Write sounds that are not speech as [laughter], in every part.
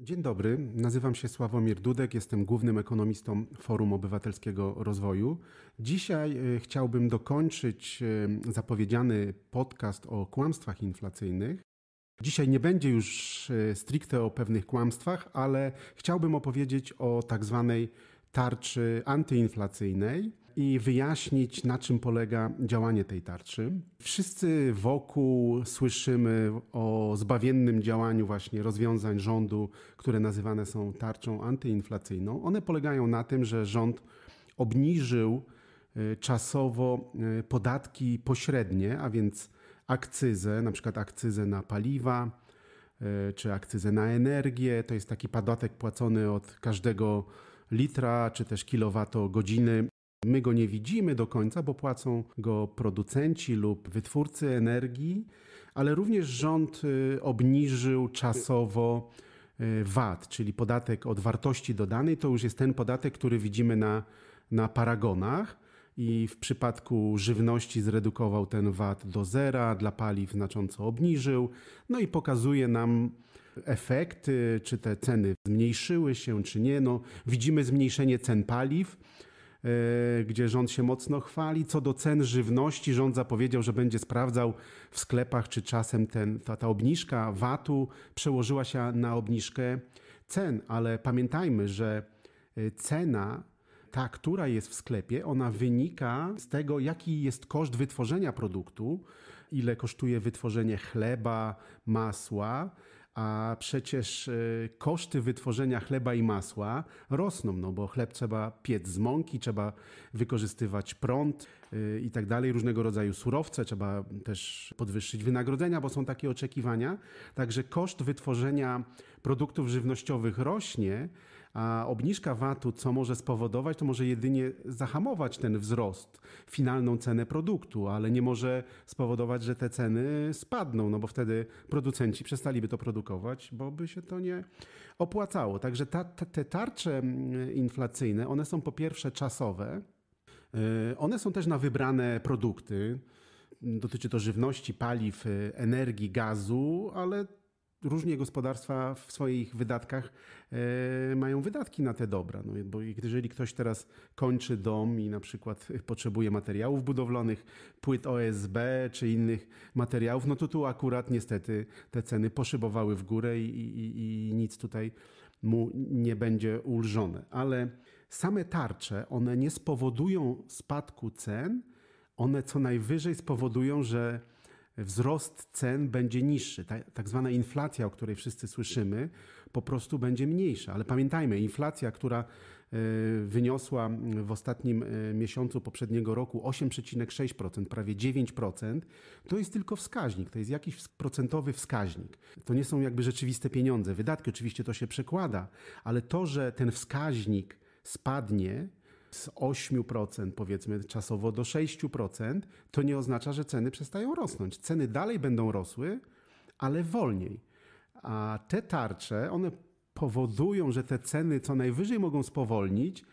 Dzień dobry, nazywam się Sławomir Dudek, jestem głównym ekonomistą Forum Obywatelskiego Rozwoju. Dzisiaj e, chciałbym dokończyć e, zapowiedziany podcast o kłamstwach inflacyjnych. Dzisiaj nie będzie już e, stricte o pewnych kłamstwach, ale chciałbym opowiedzieć o tak zwanej tarczy antyinflacyjnej i wyjaśnić, na czym polega działanie tej tarczy. Wszyscy wokół słyszymy o zbawiennym działaniu właśnie rozwiązań rządu, które nazywane są tarczą antyinflacyjną. One polegają na tym, że rząd obniżył e, czasowo e, podatki pośrednie, a więc akcyzę, na przykład akcyzę na paliwa e, czy akcyzę na energię. To jest taki podatek płacony od każdego litra czy też kilowatogodziny My go nie widzimy do końca, bo płacą go producenci lub wytwórcy energii, ale również rząd y, obniżył czasowo y, VAT, czyli podatek od wartości dodanej. To już jest ten podatek, który widzimy na, na paragonach. I w przypadku żywności zredukował ten VAT do zera, dla paliw znacząco obniżył, no i pokazuje nam efekty, czy te ceny zmniejszyły się, czy nie. No, widzimy zmniejszenie cen paliw, E, gdzie rząd się mocno chwali. Co do cen żywności, rząd zapowiedział, że będzie sprawdzał w sklepach, czy czasem ten, ta, ta obniżka VAT-u przełożyła się na obniżkę cen, ale pamiętajmy, że e, cena ta, która jest w sklepie, ona wynika z tego, jaki jest koszt wytworzenia produktu, ile kosztuje wytworzenie chleba, masła, a przecież y, koszty wytworzenia chleba i masła rosną, no bo chleb trzeba piec z mąki, trzeba wykorzystywać prąd y, i tak dalej, różnego rodzaju surowce, trzeba też podwyższyć wynagrodzenia, bo są takie oczekiwania. Także koszt wytworzenia produktów żywnościowych rośnie, a obniżka VAT-u, co może spowodować, to może jedynie zahamować ten wzrost, finalną cenę produktu, ale nie może spowodować, że te ceny spadną, no bo wtedy producenci przestaliby to produkować, bo by się to nie opłacało. Także ta, te tarcze mm, inflacyjne, one są po pierwsze czasowe, y, one są też na wybrane produkty. Dotyczy to żywności, paliw, y, energii, gazu, ale różnie gospodarstwa w swoich wydatkach e, mają wydatki na te dobra. No, bo jeżeli ktoś teraz kończy dom i na przykład potrzebuje materiałów budowlanych, płyt OSB czy innych materiałów, no to tu akurat niestety te ceny poszybowały w górę i, i, i nic tutaj mu nie będzie ulżone. Ale same tarcze, one nie spowodują spadku cen, one co najwyżej spowodują, że wzrost cen będzie niższy. Tak, zwana inflacja, o której wszyscy słyszymy, po prostu będzie mniejsza. Ale pamiętajmy, inflacja, która e, wyniosła w ostatnim e, miesiącu poprzedniego roku 8,6%, prawie 9%, to jest tylko wskaźnik, to jest jakiś procentowy wskaźnik. To nie są jakby rzeczywiste pieniądze. Wydatki oczywiście to się przekłada, ale to, że ten wskaźnik spadnie, z 8% powiedzmy czasowo do 6%, to nie oznacza, że ceny przestają rosnąć. Ceny dalej będą rosły, ale wolniej. A te tarcze, one powodują, że te ceny co najwyżej mogą spowolnić,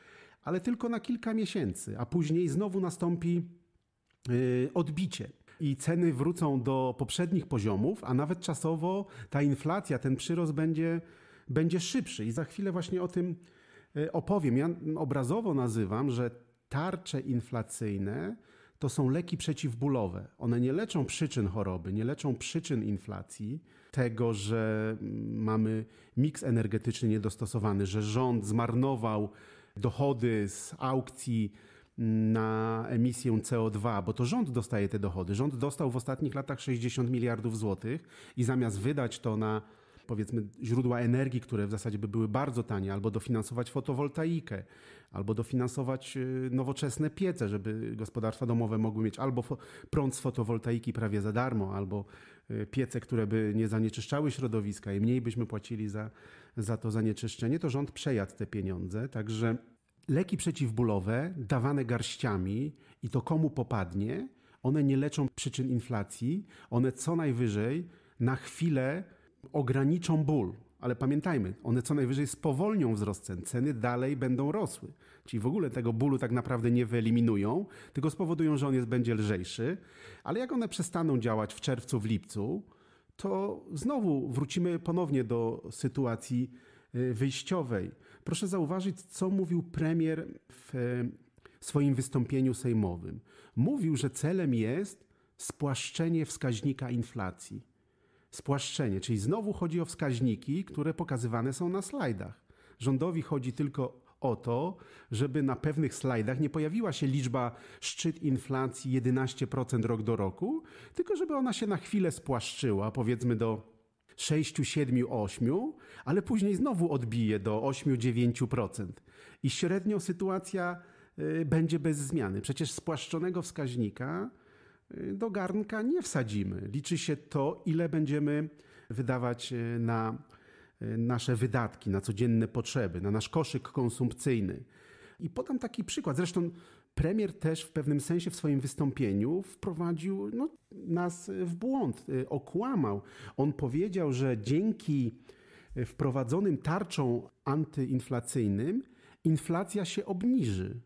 ale tylko na kilka miesięcy, a później znowu nastąpi y, odbicie. I ceny wrócą do poprzednich poziomów, a nawet czasowo ta inflacja, ten przyrost będzie, będzie szybszy. I za chwilę właśnie o tym E, opowiem. Ja obrazowo nazywam, że tarcze inflacyjne to są leki przeciwbólowe. One nie leczą przyczyn choroby, nie leczą przyczyn inflacji, tego, że mm, mamy miks energetyczny niedostosowany, że rząd zmarnował dochody z aukcji mm, na emisję CO2, bo to rząd dostaje te dochody. Rząd dostał w ostatnich latach 60 miliardów złotych i zamiast wydać to na powiedzmy źródła energii, które w zasadzie by były bardzo tanie, albo dofinansować fotowoltaikę, albo dofinansować y, nowoczesne piece, żeby gospodarstwa domowe mogły mieć albo prąd z fotowoltaiki prawie za darmo, albo y, piece, które by nie zanieczyszczały środowiska i mniej byśmy płacili za, za to zanieczyszczenie, to rząd przejadł te pieniądze. Także leki przeciwbólowe dawane garściami i to komu popadnie, one nie leczą przyczyn inflacji, one co najwyżej na chwilę ograniczą ból, ale pamiętajmy, one co najwyżej spowolnią wzrost cen. Ceny dalej będą rosły. Czyli w ogóle tego bólu tak naprawdę nie wyeliminują, tylko spowodują, że on jest, będzie lżejszy. Ale jak one przestaną działać w czerwcu, w lipcu, to znowu wrócimy ponownie do sytuacji y, wyjściowej. Proszę zauważyć, co mówił premier w y, swoim wystąpieniu sejmowym. Mówił, że celem jest spłaszczenie wskaźnika inflacji spłaszczenie, czyli znowu chodzi o wskaźniki, które pokazywane są na slajdach. Rządowi chodzi tylko o to, żeby na pewnych slajdach nie pojawiła się liczba szczyt inflacji 11% rok do roku, tylko żeby ona się na chwilę spłaszczyła, powiedzmy do 6, 7, 8, ale później znowu odbije do 8-9%. I średnio sytuacja y, będzie bez zmiany. Przecież spłaszczonego wskaźnika do garnka nie wsadzimy. Liczy się to, ile będziemy wydawać e, na e, nasze wydatki, na codzienne potrzeby, na nasz koszyk konsumpcyjny. I podam taki przykład. Zresztą premier też w pewnym sensie w swoim wystąpieniu wprowadził no, nas w błąd, e, okłamał. On powiedział, że dzięki wprowadzonym tarczom antyinflacyjnym inflacja się obniży.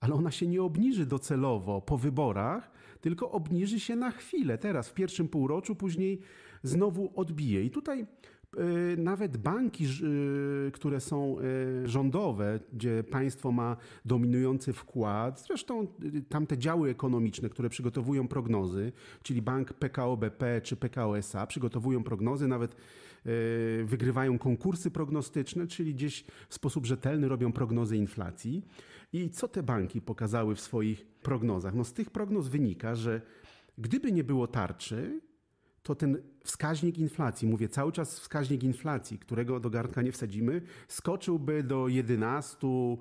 Ale ona się nie obniży docelowo po wyborach, tylko obniży się na chwilę teraz, w pierwszym półroczu, później znowu odbije. I tutaj e, nawet banki, e, które są e, rządowe, gdzie państwo ma dominujący wkład, zresztą tamte działy ekonomiczne, które przygotowują prognozy, czyli bank PKO BP czy PKO SA przygotowują prognozy, nawet E, wygrywają konkursy prognostyczne, czyli gdzieś w sposób rzetelny robią prognozy inflacji. I co te banki pokazały w swoich prognozach? No z tych prognoz wynika, że gdyby nie było tarczy, to ten wskaźnik inflacji, mówię cały czas wskaźnik inflacji, którego do garnka nie wsadzimy, skoczyłby do 11%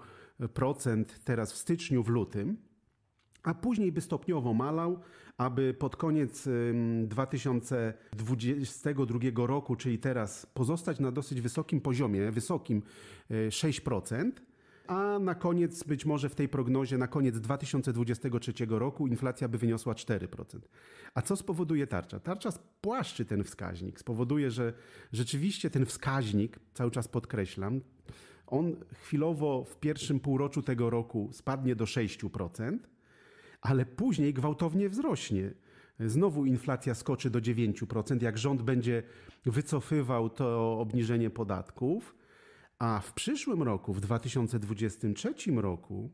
teraz w styczniu, w lutym a później by stopniowo malał, aby pod koniec 2022 roku, czyli teraz, pozostać na dosyć wysokim poziomie, wysokim 6%. Y, a na koniec, być może w tej prognozie, na koniec 2023 roku inflacja by wyniosła 4%. A co spowoduje tarcza? Tarcza spłaszczy ten wskaźnik, spowoduje, że rzeczywiście ten wskaźnik, cały czas podkreślam, on chwilowo w pierwszym półroczu tego roku spadnie do 6% ale później gwałtownie wzrośnie. Znowu inflacja skoczy do 9%, jak rząd będzie wycofywał to obniżenie podatków, a w przyszłym roku, w 2023 roku,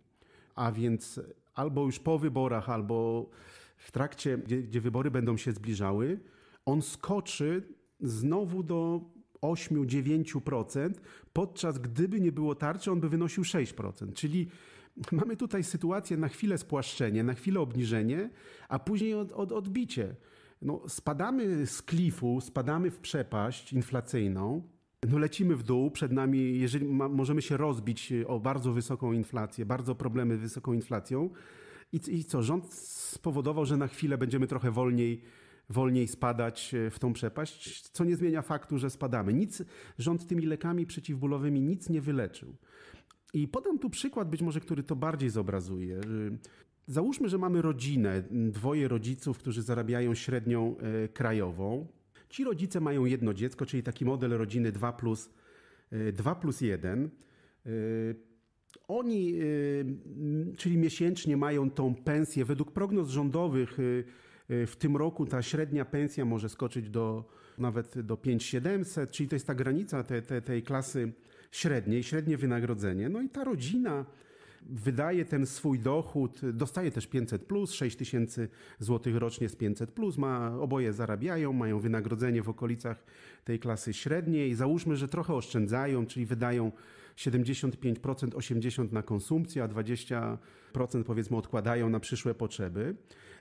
a więc albo już po wyborach, albo w trakcie, gdzie, gdzie wybory będą się zbliżały, on skoczy znowu do 8-9%, podczas gdyby nie było tarczy, on by wynosił 6%. Czyli [laughs] mamy tutaj sytuację na chwilę spłaszczenie, na chwilę obniżenie, a później od, od, odbicie. No, spadamy z klifu, spadamy w przepaść inflacyjną, no lecimy w dół, przed nami, jeżeli ma, możemy się rozbić y, o bardzo wysoką inflację, bardzo problemy z wysoką inflacją. I, I co, rząd spowodował, że na chwilę będziemy trochę wolniej, wolniej spadać y, w tą przepaść, co nie zmienia faktu, że spadamy. Nic, rząd tymi lekami przeciwbólowymi nic nie wyleczył. I podam tu przykład, być może, który to bardziej zobrazuje. Y, załóżmy, że mamy rodzinę, dwoje rodziców, którzy zarabiają średnią y, krajową. Ci rodzice mają jedno dziecko, czyli taki model rodziny 2 plus, 2 y, plus 1. Oni, czyli miesięcznie, mają tą pensję. Według prognoz rządowych w tym roku ta średnia pensja może skoczyć do nawet do 5700, czyli to jest ta granica te, te, tej klasy średnie i średnie wynagrodzenie. No i ta rodzina wydaje ten swój dochód, dostaje też 500 plus, 6 tysięcy złotych rocznie z 500 plus, ma, oboje zarabiają, mają wynagrodzenie w okolicach tej klasy średniej. Załóżmy, że trochę oszczędzają, czyli wydają 75%, 80% na konsumpcję, a 20% powiedzmy odkładają na przyszłe potrzeby.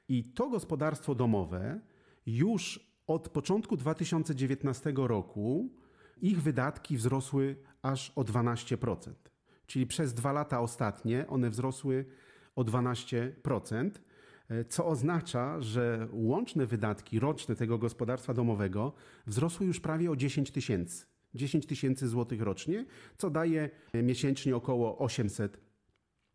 I to gospodarstwo domowe już od początku 2019 roku ich wydatki wzrosły aż o 12%. Czyli przez dwa lata ostatnie one wzrosły o 12%, co oznacza, że łączne wydatki roczne tego gospodarstwa domowego wzrosły już prawie o 10 tysięcy. 10 tysięcy złotych rocznie, co daje miesięcznie około 800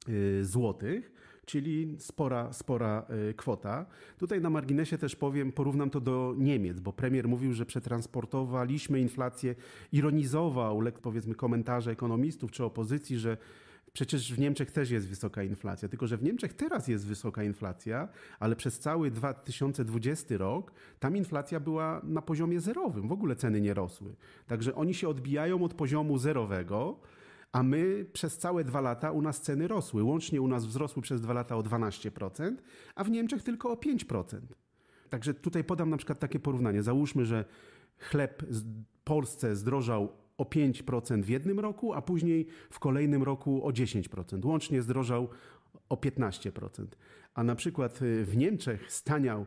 y, złotych czyli spora, spora y, kwota. Tutaj na marginesie też powiem, porównam to do Niemiec, bo premier mówił, że przetransportowaliśmy inflację, ironizował, powiedzmy, komentarze ekonomistów czy opozycji, że Przecież w Niemczech też jest wysoka inflacja, tylko że w Niemczech teraz jest wysoka inflacja, ale przez cały 2020 rok tam inflacja była na poziomie zerowym, w ogóle ceny nie rosły. Także oni się odbijają od poziomu zerowego, a my przez całe dwa lata u nas ceny rosły. Łącznie u nas wzrosły przez dwa lata o 12%, a w Niemczech tylko o 5%. Także tutaj podam na przykład takie porównanie. Załóżmy, że chleb w Polsce zdrożał o 5% w jednym roku, a później w kolejnym roku o 10%. Łącznie zdrożał o 15%. A na przykład y, w Niemczech staniał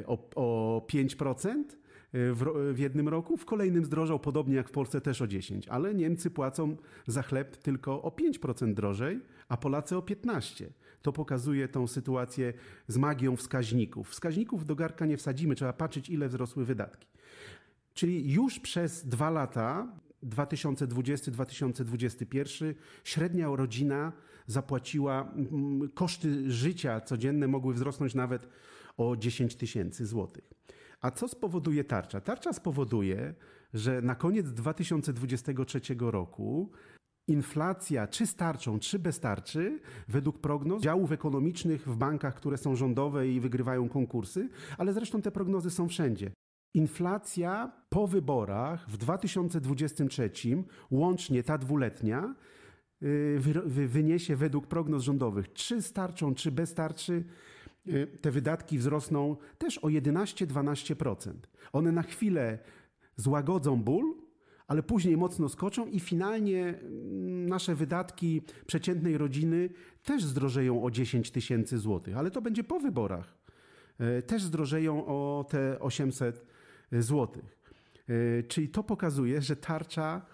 y, o, o 5%, Y, w, w jednym roku, w kolejnym zdrożał podobnie jak w Polsce też o 10, ale Niemcy płacą za chleb tylko o 5% drożej, a Polacy o 15%. To pokazuje tą sytuację z magią wskaźników. Wskaźników do garka nie wsadzimy, trzeba patrzeć ile wzrosły wydatki. Czyli już przez dwa lata 2020-2021 średnia rodzina zapłaciła, mm, koszty życia codzienne mogły wzrosnąć nawet o 10 tysięcy złotych. A co spowoduje tarcza? Tarcza spowoduje, że na koniec 2023 roku inflacja, czy z tarczą, czy bez tarczy, według prognoz działów ekonomicznych w bankach, które są rządowe i wygrywają konkursy, ale zresztą te prognozy są wszędzie. Inflacja po wyborach w 2023, łącznie ta dwuletnia, y, wyniesie według prognoz rządowych, czy starczą, czy bez tarczy, Y, te wydatki wzrosną też o 11-12%. One na chwilę złagodzą ból, ale później mocno skoczą i finalnie mm, nasze wydatki przeciętnej rodziny też zdrożeją o 10 tysięcy złotych, ale to będzie po wyborach. Y, też zdrożeją o te 800 y, złotych. Czyli to pokazuje, że tarcza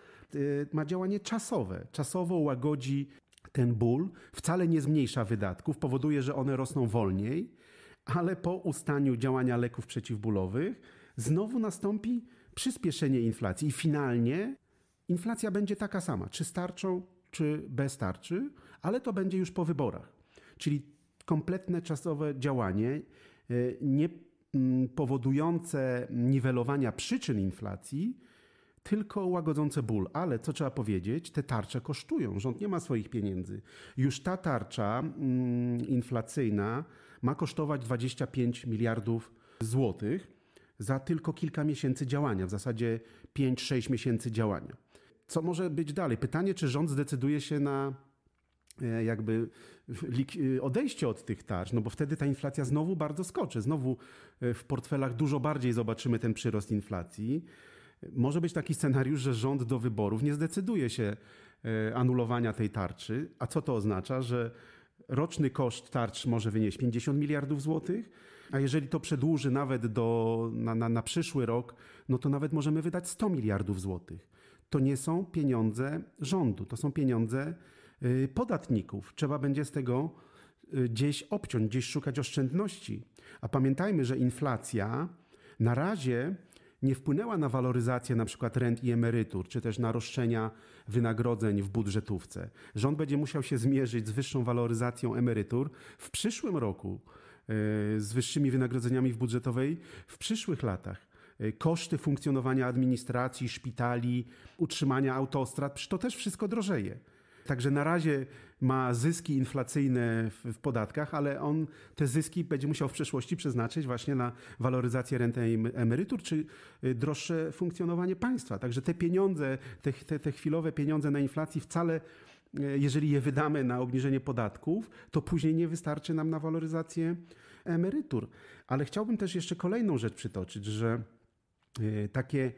ma działanie czasowe. Czasowo łagodzi ten ból wcale nie zmniejsza wydatków, powoduje, że one rosną wolniej, ale po ustaniu działania leków przeciwbólowych znowu nastąpi przyspieszenie inflacji i finalnie inflacja będzie taka sama, czy starczą, czy bez tarczy, ale to będzie już po wyborach. Czyli kompletne czasowe działanie e, nie mm, powodujące niwelowania przyczyn inflacji, tylko łagodzące ból. Ale co trzeba powiedzieć, te tarcze kosztują. Rząd nie ma swoich pieniędzy. Już ta tarcza mm, inflacyjna ma kosztować 25 miliardów złotych za tylko kilka miesięcy działania, w zasadzie 5-6 miesięcy działania. Co może być dalej? Pytanie, czy rząd zdecyduje się na e, jakby e, odejście od tych tarcz, no bo wtedy ta inflacja znowu bardzo skoczy. Znowu e, w portfelach dużo bardziej zobaczymy ten przyrost inflacji. Może być taki scenariusz, że rząd do wyborów nie zdecyduje się e, anulowania tej tarczy. A co to oznacza? Że roczny koszt tarcz może wynieść 50 miliardów złotych, a jeżeli to przedłuży nawet do, na, na, na, przyszły rok, no to nawet możemy wydać 100 miliardów złotych. To nie są pieniądze rządu, to są pieniądze y, podatników. Trzeba będzie z tego y, gdzieś obciąć, gdzieś szukać oszczędności. A pamiętajmy, że inflacja na razie nie wpłynęła na waloryzację np. rent i emerytur, czy też na roszczenia wynagrodzeń w budżetówce. Rząd będzie musiał się zmierzyć z wyższą waloryzacją emerytur w przyszłym roku, e, z wyższymi wynagrodzeniami w budżetowej w przyszłych latach e, koszty funkcjonowania administracji, szpitali, utrzymania autostrad, to też wszystko drożeje. Także na razie ma zyski inflacyjne w, podatkach, ale on te zyski będzie musiał w przyszłości przeznaczyć właśnie na waloryzację renty i emerytur, czy y, droższe funkcjonowanie państwa. Także te pieniądze, te, te, te chwilowe pieniądze na inflacji wcale y, jeżeli je wydamy na obniżenie podatków, to później nie wystarczy nam na waloryzację emerytur. Ale chciałbym też jeszcze kolejną rzecz przytoczyć, że y, takie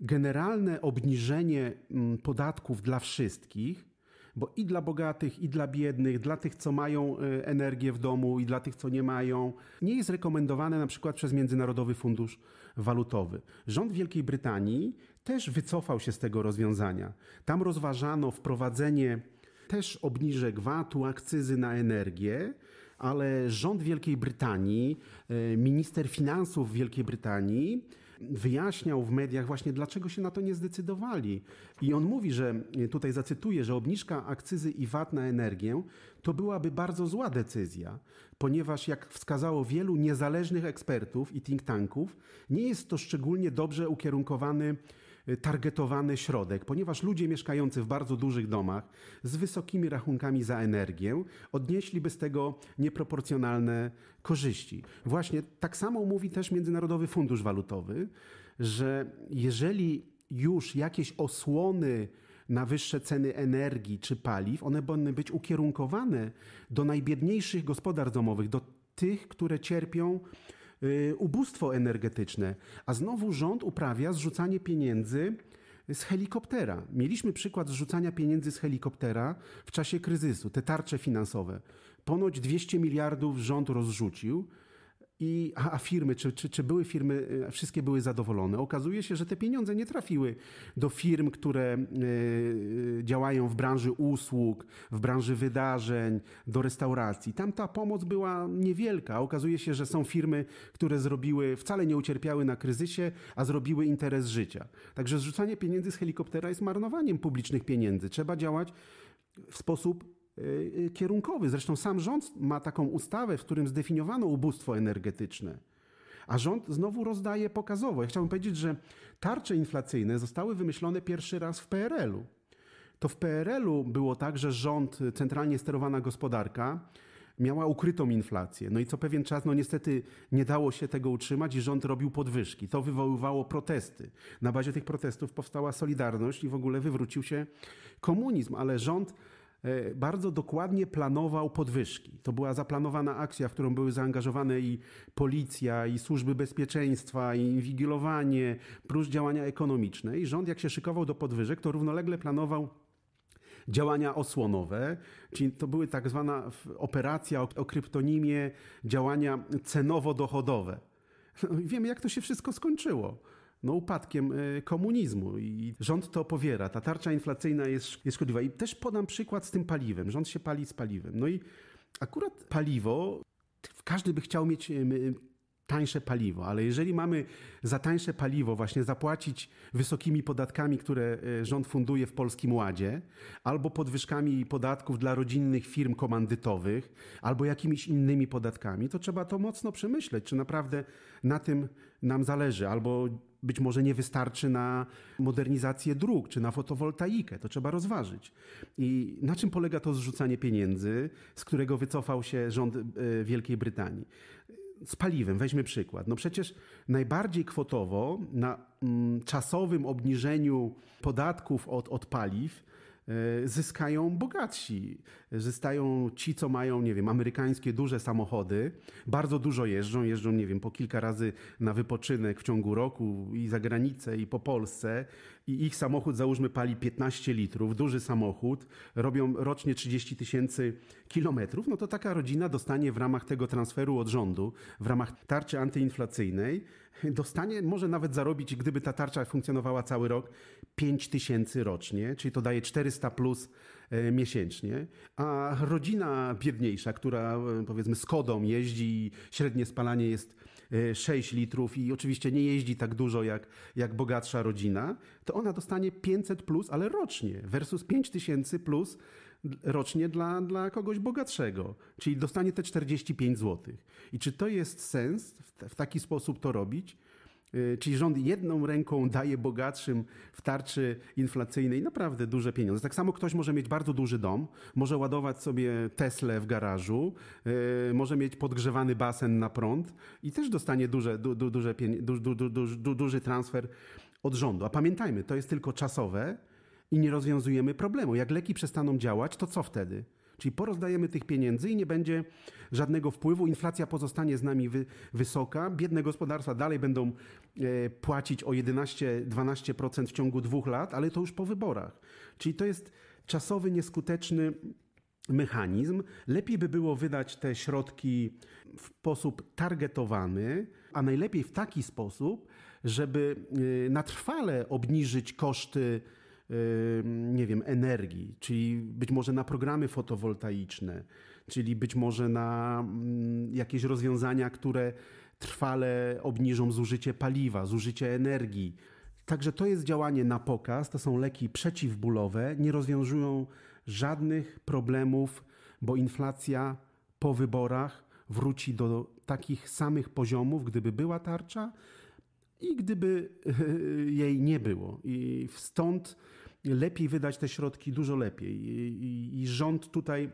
generalne obniżenie mm, podatków dla wszystkich bo i dla bogatych, i dla biednych, dla tych, co mają e, energię w domu, i dla tych, co nie mają, nie jest rekomendowane na przykład przez Międzynarodowy Fundusz Walutowy. Rząd Wielkiej Brytanii też wycofał się z tego rozwiązania. Tam rozważano wprowadzenie też obniżek VAT-u, akcyzy na energię, ale rząd Wielkiej Brytanii, e, minister finansów Wielkiej Brytanii wyjaśniał w mediach właśnie, dlaczego się na to nie zdecydowali. I on mówi, że e, tutaj zacytuję, że obniżka akcyzy i VAT na energię to byłaby bardzo zła decyzja, ponieważ jak wskazało wielu niezależnych ekspertów i think tanków, nie jest to szczególnie dobrze ukierunkowany Y, targetowany środek, ponieważ ludzie mieszkający w bardzo dużych domach z wysokimi rachunkami za energię odnieśliby z tego nieproporcjonalne korzyści. Właśnie tak samo mówi też Międzynarodowy Fundusz Walutowy, że jeżeli już jakieś osłony na wyższe ceny energii czy paliw, one będą być ukierunkowane do najbiedniejszych gospodarstw domowych, do tych, które cierpią Y, ubóstwo energetyczne, a znowu rząd uprawia zrzucanie pieniędzy z helikoptera. Mieliśmy przykład zrzucania pieniędzy z helikoptera w czasie kryzysu, te tarcze finansowe. Ponoć 200 miliardów rząd rozrzucił, i, a, a firmy, czy, czy, czy były firmy, e, wszystkie były zadowolone. Okazuje się, że te pieniądze nie trafiły do firm, które e, e, działają w branży usług, w branży wydarzeń, do restauracji. Tam ta pomoc była niewielka. Okazuje się, że są firmy, które zrobiły, wcale nie ucierpiały na kryzysie, a zrobiły interes życia. Także zrzucanie pieniędzy z helikoptera jest marnowaniem publicznych pieniędzy. Trzeba działać w sposób Y, y, kierunkowy. Zresztą sam rząd ma taką ustawę, w którym zdefiniowano ubóstwo energetyczne. A rząd znowu rozdaje pokazowo. Ja chciałbym powiedzieć, że tarcze inflacyjne zostały wymyślone pierwszy raz w PRL-u. To w PRL-u było tak, że rząd, centralnie sterowana gospodarka, miała ukrytą inflację. No i co pewien czas, no niestety nie dało się tego utrzymać i rząd robił podwyżki. To wywoływało protesty. Na bazie tych protestów powstała Solidarność i w ogóle wywrócił się komunizm, ale rząd E, bardzo dokładnie planował podwyżki. To była zaplanowana akcja, w którą były zaangażowane i policja, i służby bezpieczeństwa, i inwigilowanie, plus działania ekonomiczne. I rząd, jak się szykował do podwyżek, to równolegle planował działania osłonowe, czyli to były tak zwana operacja o, o kryptonimie działania cenowo-dochodowe. No, wiemy, jak to się wszystko skończyło no, upadkiem e, komunizmu i rząd to powiera. Ta tarcza inflacyjna jest, jest szkodliwa. I też podam przykład z tym paliwem. Rząd się pali z paliwem. No i akurat paliwo każdy by chciał mieć tańsze paliwo, ale jeżeli mamy za tańsze paliwo właśnie zapłacić wysokimi podatkami, które e, rząd funduje w Polskim Ładzie, albo podwyżkami podatków dla rodzinnych firm komandytowych, albo jakimiś innymi podatkami, to trzeba to mocno przemyśleć, czy naprawdę na tym nam zależy, albo być może nie wystarczy na modernizację dróg czy na fotowoltaikę. To trzeba rozważyć. I na czym polega to zrzucanie pieniędzy, z którego wycofał się rząd e, Wielkiej Brytanii? z paliwem, weźmy przykład. No przecież najbardziej kwotowo na mm, czasowym obniżeniu podatków od, od paliw E, zyskają bogatsi. Zyskają ci, co mają, nie wiem, amerykańskie duże samochody, bardzo dużo jeżdżą, jeżdżą, nie wiem, po kilka razy na wypoczynek w ciągu roku i za granicę, i po Polsce. I ich samochód, załóżmy, pali 15 litrów, duży samochód, robią rocznie 30 tysięcy kilometrów. No to taka rodzina dostanie w ramach tego transferu od rządu, w ramach tarczy antyinflacyjnej, dostanie, może nawet zarobić, gdyby ta tarcza funkcjonowała cały rok, 5 tysięcy rocznie, czyli to daje 400 plus e, miesięcznie, a rodzina biedniejsza, która e, powiedzmy z kodą jeździ i średnie spalanie jest 6 e, litrów i oczywiście nie jeździ tak dużo jak, jak bogatsza rodzina, to ona dostanie 500 plus, ale rocznie versus 5 tysięcy plus rocznie dla, dla kogoś bogatszego, czyli dostanie te 45 zł. I czy to jest sens w, w taki sposób to robić? Y, czyli rząd jedną ręką daje bogatszym w tarczy inflacyjnej naprawdę duże pieniądze. Tak samo ktoś może mieć bardzo duży dom, może ładować sobie Tesla w garażu, y, może mieć podgrzewany basen na prąd i też dostanie duże, du, du, duże du, du, du, duży transfer od rządu. A pamiętajmy, to jest tylko czasowe i nie rozwiązujemy problemu. Jak leki przestaną działać, to co wtedy? Czyli porozdajemy tych pieniędzy i nie będzie żadnego wpływu. Inflacja pozostanie z nami wy, wysoka. Biedne gospodarstwa dalej będą e, płacić o 11-12% w ciągu dwóch lat, ale to już po wyborach. Czyli to jest czasowy, nieskuteczny mechanizm. Lepiej by było wydać te środki w sposób targetowany, a najlepiej w taki sposób, żeby e, na trwale obniżyć koszty nie wiem, energii, czyli być może na programy fotowoltaiczne, czyli być może na mm, jakieś rozwiązania, które trwale obniżą zużycie paliwa, zużycie energii. Także to jest działanie na pokaz, to są leki przeciwbólowe, nie rozwiązują żadnych problemów, bo inflacja po wyborach wróci do takich samych poziomów, gdyby była tarcza, i gdyby [laughs] jej nie było. I stąd lepiej wydać te środki dużo lepiej. I, i, i rząd tutaj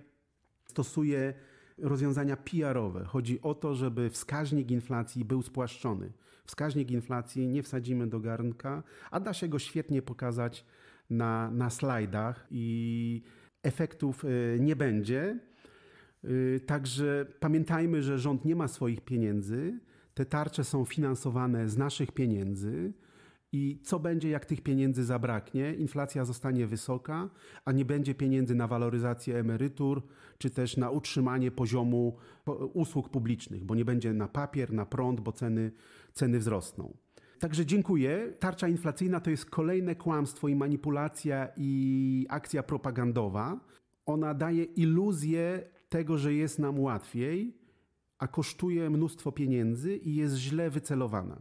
stosuje rozwiązania PR-owe. Chodzi o to, żeby wskaźnik inflacji był spłaszczony. Wskaźnik inflacji nie wsadzimy do garnka, a da się go świetnie pokazać na, na slajdach i efektów e, nie będzie. E, także pamiętajmy, że rząd nie ma swoich pieniędzy, te tarcze są finansowane z naszych pieniędzy. I co będzie, jak tych pieniędzy zabraknie? Inflacja zostanie wysoka, a nie będzie pieniędzy na waloryzację emerytur, czy też na utrzymanie poziomu usług publicznych, bo nie będzie na papier, na prąd, bo ceny, ceny wzrosną. Także dziękuję. Tarcza inflacyjna to jest kolejne kłamstwo i manipulacja i akcja propagandowa. Ona daje iluzję tego, że jest nam łatwiej, a kosztuje mnóstwo pieniędzy i jest źle wycelowana.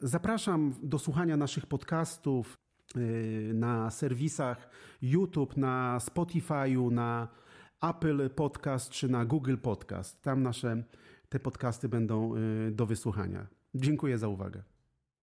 Zapraszam do słuchania naszych podcastów y, na serwisach YouTube, na Spotify'u, na Apple Podcast czy na Google Podcast. Tam nasze te podcasty będą y, do wysłuchania. Dziękuję za uwagę.